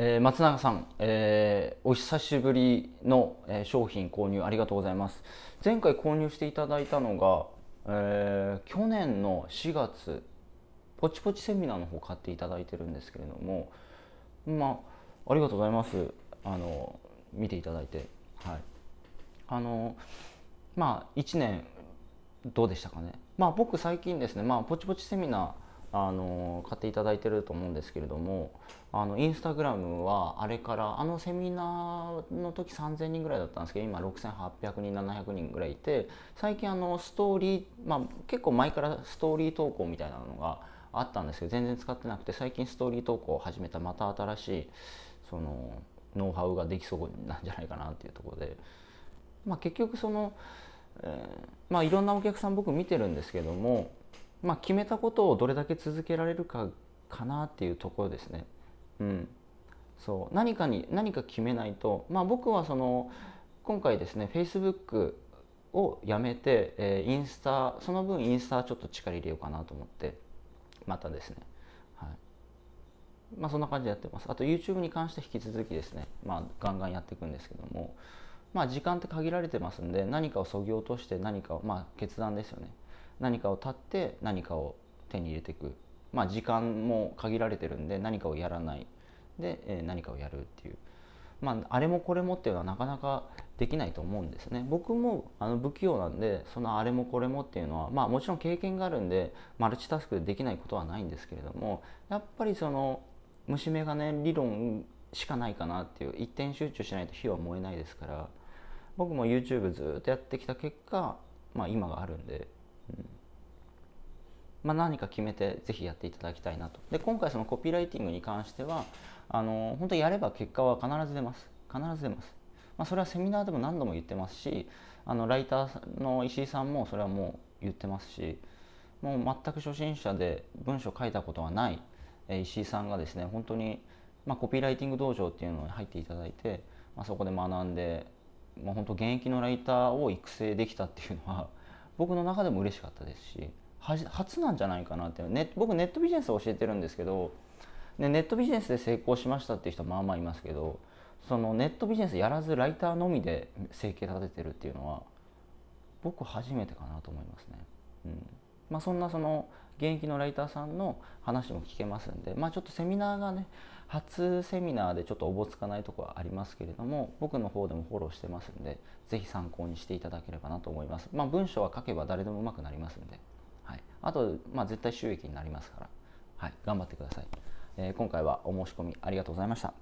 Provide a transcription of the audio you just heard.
えー、松永さん、えー、お久しぶりの、えー、商品購入ありがとうございます前回購入していただいたのが、え去年の4月ポチポチセミナーの方買っていただいてるんですけれどもまあありがとうございますあの見ていただいてはいあのまあ1年どうでしたかねまあ僕最近ですねまあポチポチセミナーあの買っていただいてると思うんですけれどもあのインスタグラムはあれからあのセミナーの時3,000人ぐらいだったんですけど今6,800人700人ぐらいいて最近あのストーリー、まあ、結構前からストーリー投稿みたいなのがあったんですけど全然使ってなくて最近ストーリー投稿を始めたまた新しいそのノウハウができそうなんじゃないかなっていうところで、まあ、結局その、えー、まあ、いろんなお客さん僕見てるんですけどもまあ、決めたことをどれだけ続けられるかかなっていうところですね。うん、そう何かに何か決めないと、まあ、僕はその今回ですね Facebook をやめて、えー、インスタその分インスタちょっと力入れようかなと思ってまたですね、はいまあ、そんな感じでやってますあと YouTube に関して引き続きですね、まあ、ガンガンやっていくんですけども、まあ、時間って限られてますんで何かをそぎ落として何かを、まあ、決断ですよね何かを立って何かを手に入れていく、まあ、時間も限られてるんで何かをやらないで、えー、何かをやるっていう、まあ、あれもこれもっていうのはなかなかできないと思うんですね僕もあの不器用なんでそのあれもこれもっていうのは、まあ、もちろん経験があるんでマルチタスクでできないことはないんですけれどもやっぱりその虫眼鏡理論しかないかなっていう一点集中しないと火は燃えないですから僕も YouTube ずっとやってきた結果、まあ、今があるんで。まあ、何か決めてぜひやっていただきたいなとで今回そのコピーライティングに関してはあの本当やれば結果は必ず出ます必ず出ます、まあ、それはセミナーでも何度も言ってますしあのライターの石井さんもそれはもう言ってますしもう全く初心者で文章書いたことはない石井さんがですね本当に、まあ、コピーライティング道場っていうのに入っていただいて、まあ、そこで学んで、まあ、本当現役のライターを育成できたっていうのは僕の中でも嬉しかったですし初なんじゃないかなってネ僕ネットビジネスを教えてるんですけどでネットビジネスで成功しましたっていう人はまあまあいますけどそのネットビジネスやらずライターのみで生計立ててるっていうのは僕初めてかなと思いますね。うんまあ、そんなその現役のライターさんの話も聞けますんで、まあ、ちょっとセミナーがね初セミナーでちょっとおぼつかないとこはありますけれども僕の方でもフォローしてますんで是非参考にしていただければなと思います、まあ、文章は書けば誰でもうまくなりますんで、はい、あと、まあ、絶対収益になりますから、はい、頑張ってください、えー、今回はお申し込みありがとうございました